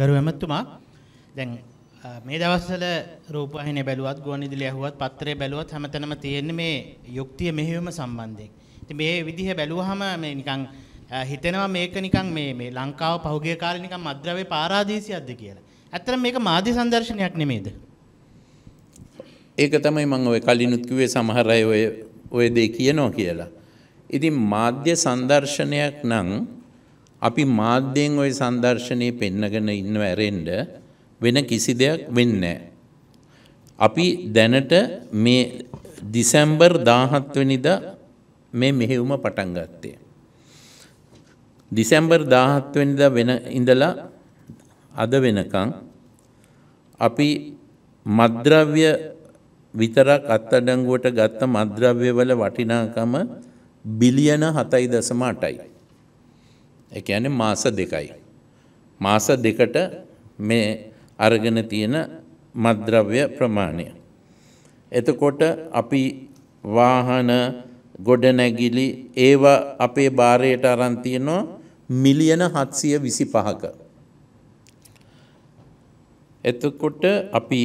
ගරු ඇමතුමා දැන් මේ දවස්වල රූපවාහිනිය බැලුවත් ගුවන්විදුලි ඇහුවත් පත්‍රය බැලුවත් හැමතැනම තියෙන්නේ මේ යුක්තිය මෙහෙයුම සම්බන්ධයෙන්. ඉතින් මේ විදිහ බැලුවාම මේ නිකන් හිතෙනවා මේක නිකන් මේ මේ ලංකාව පහුගිය කාලේ නිකන් මද්ද්‍රව්‍ය පාරාදීසයක්ද කියලා. ඇත්තටම මේක මාධ්‍ය සංදර්ශනයක් නෙමෙයිද? ඒක තමයි මම ඔය කලිනුත් කිව්වේ සමහර අය ඔය ඔය දේ කියනවා කියලා. ඉතින් මාධ්‍ය සංදර්ශනයක් නම් අපි මාධ්‍යයෙන් ওই සංදර්ශනය පෙන්නගෙන ඉන්නව ඇරෙන්න වෙන කිසි දෙයක් වෙන්නේ අපි දැනට මේ දිසැම්බර් 17 වෙනිදා මේ මෙහෙයුම පටන් ගත්තේ. දිසැම්බර් 17 වෙනිදා වෙන ඉඳලා අද වෙනකන් අපි මද්ද්‍රව්‍ය විතරක් අත්අඩංගුවට ගත්ත මද්ද්‍රව්‍ය වල වටිනාකම බිලියන 7.8යි. ඒ කියන්නේ මාස දෙකයි. මාස දෙකට මේ අරගෙන තියෙන මත්ද්‍රව්‍ය ප්‍රමාණය. එතකොට අපි වාහන ගොඩනැගිලි ඒවා අපේ භාරයට අරන් තියෙනවා මිලියන 725ක. එතකොට අපි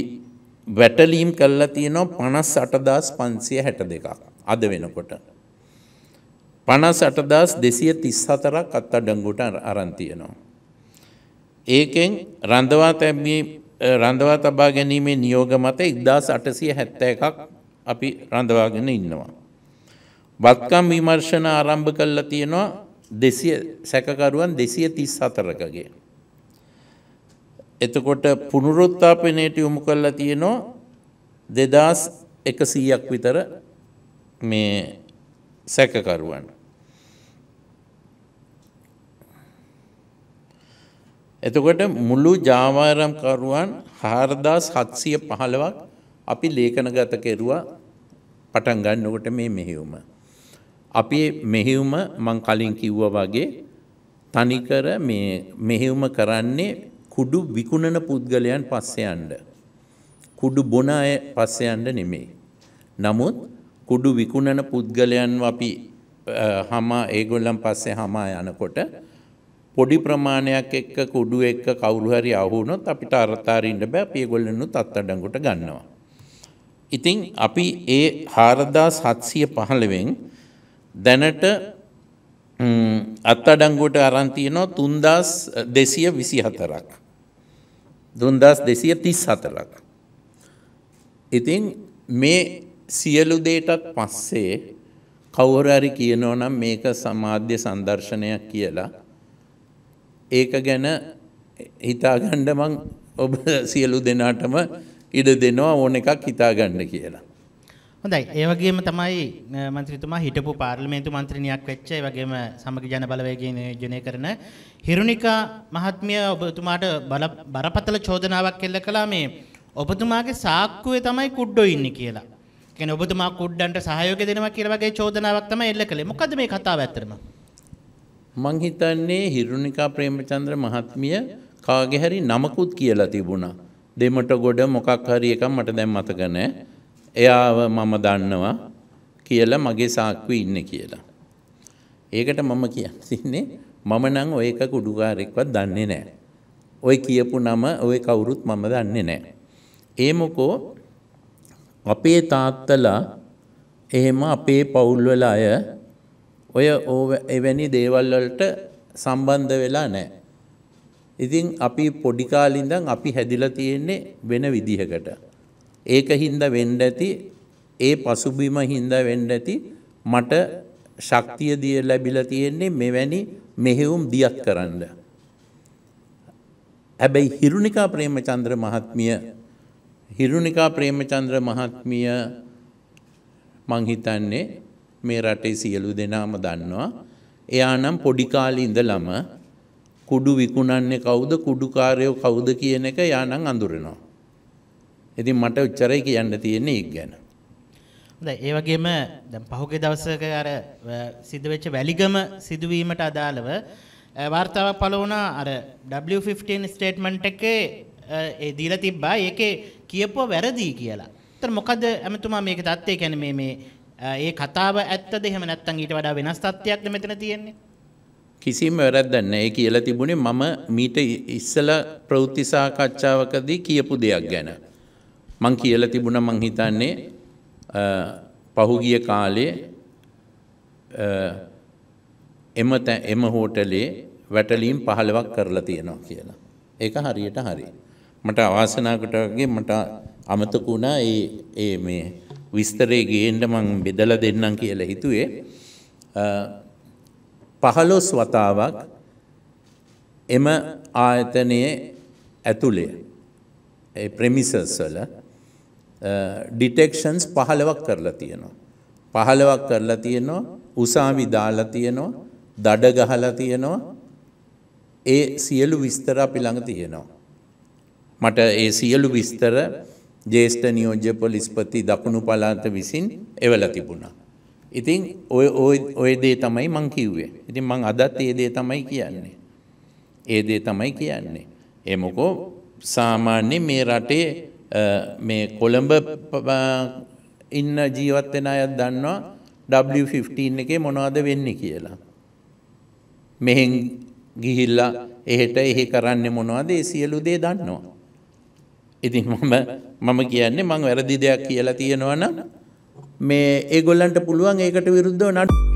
වැටලීම් කළා තියෙනවා 58562ක් අද වෙනකොට. පනස් අටදස් දෙසිය තිස් හතරක් අත් අඩංගුට අරන්තියනවා. ඒකෙන් රඳවා තැබී රඳවා තබා ගැනීමේ නියෝග මත ඉක්දස් අටසිය හැත්ත එකක් අපි රඳවාගෙන ඉන්නවා. බත්කම් විමර්ශන ආරම්භ කල්ලා තියෙනවා දෙසිය සැකකරුවන් දෙසිය තිස් හතරකගේ. එතකොට පුනුරුත්තාපනයට යොමු කල්ලා තියෙනවා දෙදස් එකසීයක් විතර මේ සැකකරුවන්. එතකොට මුළු ජාවාරම්කරුවන් හාරදාස් හත්සිය පහළවක් අපි ලේඛන ගත කෙරුවා පටන් ගන්නකොට මේ මෙහෙවුම. අපි මෙහෙවුම මං කලින් කිව්වා වගේ තනිකර මේ මෙහෙවුම කරන්නේ කුඩු විකුණන පුද්ගලයන් පස්සේ යන්න. කුඩු බොන අය පස්සේ යන්න නෙමෙයි. නමුත් කුඩු විකුණන පුද්ගලයන්ව අපි හමා ඒගොල්ලන් පස්සේ හමා යනකොට පොඩි ප්‍රමාණයක් එක්ක කුඩු එක්ක කවුරු හරි අහුනොත් අපිට අරතාරින්න බෑ අපි ඒගොල්ලන්නුත් අත්අඩංගුවට ගන්නවා. ඉතින් අපි ඒ 4715 වෙන් දැනට අත්අඩංගුවට අරන් තියෙනවා 3224ක්. 3234ක්. ඉතින් මේ සියලු දේටත් පස්සේ කවුරු හරි කියනෝ නම් මේක සමාධ්‍ය සංදර්ශනයක් කියලා ඒක ගැන හිතාගන්න මං ඔබ සියලු දෙනාටම ඉඩ දෙනවා ඕන එකක් හිතාගන්න කියලා. හොඳයි ඒ වගේම තමයි මන්ත්‍රීතුමා හිටපු පාර්ලිමේන්තු මන්ත්‍රණියක් වෙච්ච ඒ වගේම සමග ජන බලවේගයෙන් නියෝජනය කරන හිරුණිකා මහත්මිය ඔබතුමාට බරපතල චෝදනාවක් එල්ල කළා මේ ඔබතුමාගේ සාක්කුවේ තමයි කුඩ්ඩෝ ඉන්නේ කියලා. කියන්නේ ඔබතුමා කුඩ්ඩන්ට සහයෝගය දෙනවා කියලා වගේ චෝදනාවක් තමයි එල්ල කළේ. මොකද්ද මේ කතාව ඇත්තටම? මං හිතන්නේ හිරුනිකා ප්‍රේමචන්ද්‍ර මහත්මිය කාගේ හරි නමකුත් කියලා තිබුණා. දෙමට ගොඩ මොකක් හරි එකක් මට දැන් මතක නැහැ. එයාව මම දන්නවා කියලා මගේ සාක්කුවේ ඉන්නේ කියලා. ඒකට මම කියන්නේ මම නම් ඔය එක කුඩුකාරෙක්වත් දන්නේ නැහැ. ඔය කියපු නම ඔය කවුරුත් මම දන්නේ නැහැ. ඒ මොකෝ අපේ තාත්තලා එහෙම අපේ පවුල්වල අය ඔය එවැනි දේවල් වලට සම්බන්ධ වෙලා නැහැ. ඉතින් අපි පොඩි කාලේ ඉඳන් අපි හැදිලා තියෙන්නේ වෙන විදිහකට. ඒක හින්දා වෙන්න ඇති ඒ පසුබිම හින්දා වෙන්න ඇති මට ශක්තිය දිය ලැබිලා තියෙන්නේ මෙවැනි මෙහෙයුම් දියත් කරන්න. හැබැයි හිරුණිකා ප්‍රේමචන්ද්‍ර මහත්මිය හිරුණිකා ප්‍රේමචන්ද්‍ර මහත්මිය මං හිතන්නේ මේ රටේ සියලු දෙනාම දන්නවා. එයා නම් පොඩි කාලේ ඉඳලම කුඩු විකුණන්නේ කවුද කුඩුකාරයෝ කවුද කියන එක එයා නම් අඳුරනවා. ඉතින් මට උච්චරයි කියන්න තියෙන්නේ ඒක ගැන. හොඳයි ඒ වගේම දැන් පහුගිය දවසක අර සිද්ධ වෙච්ච වැලිගම සිදුවීමට අදාළව වාර්තාවක් පළ වුණා අර W15 ස්ටේට්මන්ට් එකේ දීල තිබ්බා ඒකේ කියපුව වැරදිී කියලා. තර මොකද ඇමතුමා මේක තත්වේ කැන මේ ඒ කතාව ඇත්ත දෙහෙම නැත්තන් ඊට වඩා වෙනස් තත්වයක්ද මෙතන තියෙන්නේ. කිසිම වැරැද්දන්න ඒ කියල තිබුණේ මම මීට ඉස්සල ප්‍රවෘත්තිසාකච්ඡාවකදී කියපු දෙයක් ගැන. මං කියල තිබුණ මං හිතන්නේ පහුගිය කාලේ එම එම හෝටලේ වැටලීම් පහළවක් කරලා තියෙනවා කියලා. ඒක හරියට හරි. මට අවාසනාවකට වගේ මට අමතක වුණා ඒ ඒ මේ විස්තරේ ගේන්න මං බෙදලා දෙන්නම් කියලා හිතුවේ 15 වතාවක් එම ආයතනයේ ඇතුලේ ඒ ප්‍රෙමිසස් වල ඩිටෙක්ෂන්ස් 15ක් කරලා තියෙනවා 15ක් කරලා තියෙනවා උසාවි දාලා තියෙනවා දඩ ගහලා තියෙනවා ඒ සියලු විස්තර අපි ළඟ තියෙනවා මට ඒ සියලු විස්තර ජේෂ්ඨ නියෝජ්‍ය පොලිස්පති දකුණු පළාත විසින් එවලා තිබුණා. ඉතින් ඔය ඔය දේ තමයි මං කිව්වේ. ඉතින් මං අදත් ඒ දේ තමයි කියන්නේ. ඒ දේ තමයි කියන්නේ. ඒ මොකෝ සාමාන්‍ය මේ රටේ මේ කොළඹ ඉන්න ජීවත් වෙන අයත් දන්නවා W15 එකේ මොනවද වෙන්නේ කියලා. මෙහෙන් ගිහිල්ලා එහෙට එහෙ කරන්නේ මොනවද ඒ සියලු දේ දන්නවා. ඉතින් මම මම කියන්නේ මං වැරදි දෙයක් කියලා තියෙනවනම් මේ ඒගොල්ලන්ට පුළුවන් ඒකට විරුද්ධව නඩු